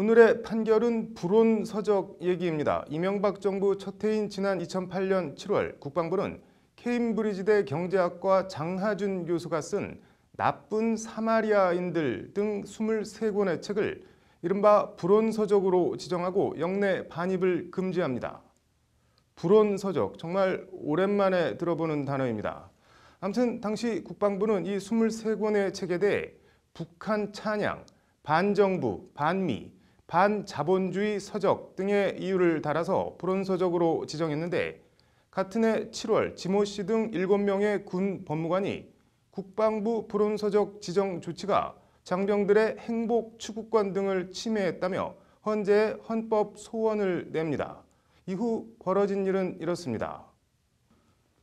오늘의 판결은 불온 서적 얘기입니다. 이명박 정부 첫 해인 지난 2008년 7월 국방부는 케임브리지대 경제학과 장하준 교수가 쓴 나쁜 사마리아인들 등 23권의 책을 이른바 불온 서적으로 지정하고 영내 반입을 금지합니다. 불온 서적, 정말 오랜만에 들어보는 단어입니다. 아무튼 당시 국방부는 이 23권의 책에 대해 북한 찬양, 반정부, 반미, 반자본주의 서적 등의 이유를 달아서 불온서적으로 지정했는데 같은 해 7월 지모 씨 등 7명의 군 법무관이 국방부 불온서적 지정 조치가 장병들의 행복 추구권 등을 침해했다며 헌재 헌법 소원을 냅니다. 이후 벌어진 일은 이렇습니다.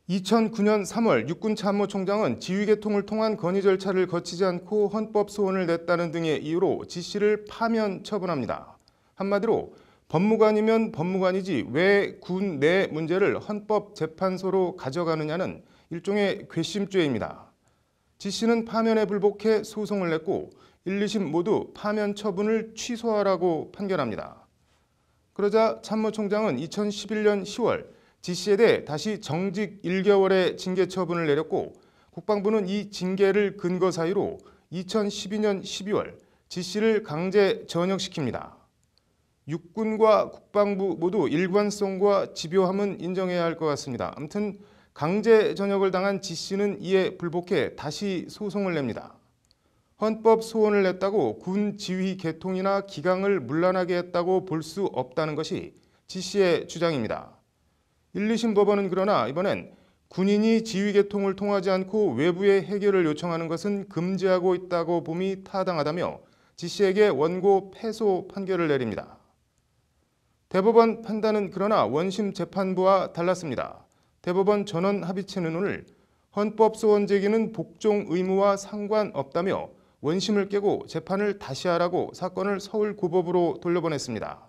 2009년 3월 육군 참모총장은 지휘계통을 통한 건의 절차를 거치지 않고 헌법 소원을 냈다는 등의 이유로 지 씨를 파면 처분합니다. 한마디로 법무관이면 법무관이지 왜 군 내 문제를 헌법재판소로 가져가느냐는 일종의 괘씸죄입니다. 지 씨는 파면에 불복해 소송을 냈고 1, 2심 모두 파면 처분을 취소하라고 판결합니다. 그러자 참모총장은 2011년 10월 지씨에 대해 다시 정직 1개월의 징계 처분을 내렸고 국방부는 이 징계를 근거 사이로 2012년 12월 지씨를 강제 전역시킵니다. 육군과 국방부 모두 일관성과 집요함은 인정해야 할 것 같습니다. 아무튼 강제 전역을 당한 지씨는 이에 불복해 다시 소송을 냅니다. 헌법 소원을 냈다고 군 지휘 개통이나 기강을 문란하게 했다고 볼 수 없다는 것이 지씨의 주장입니다. 1, 2심 법원은 그러나 이번엔 군인이 지휘계통을 통하지 않고 외부의 해결을 요청하는 것은 금지하고 있다고 봄이 타당하다며 지씨에게 원고 패소 판결을 내립니다. 대법원 판단은 그러나 원심 재판부와 달랐습니다. 대법원 전원 합의체는 오늘 헌법 소원 제기는 복종 의무와 상관없다며 원심을 깨고 재판을 다시 하라고 사건을 서울고법으로 돌려보냈습니다.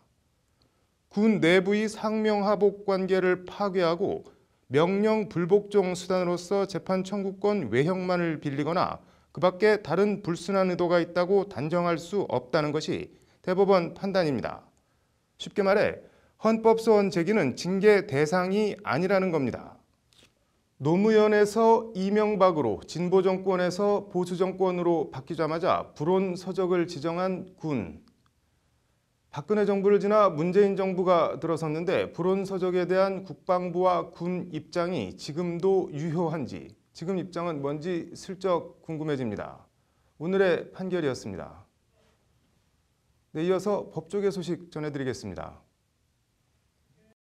군 내부의 상명하복 관계를 파괴하고 명령 불복종 수단으로서 재판 청구권 외형만을 빌리거나 그 밖에 다른 불순한 의도가 있다고 단정할 수 없다는 것이 대법원 판단입니다. 쉽게 말해 헌법소원 제기는 징계 대상이 아니라는 겁니다. 노무현에서 이명박으로 진보정권에서 보수정권으로 바뀌자마자 불온 서적을 지정한 군, 박근혜 정부를 지나 문재인 정부가 들어섰는데 불온 서적에 대한 국방부와 군 입장이 지금도 유효한지 지금 입장은 뭔지 슬쩍 궁금해집니다. 오늘의 판결이었습니다. 네, 이어서 법조계 소식 전해드리겠습니다.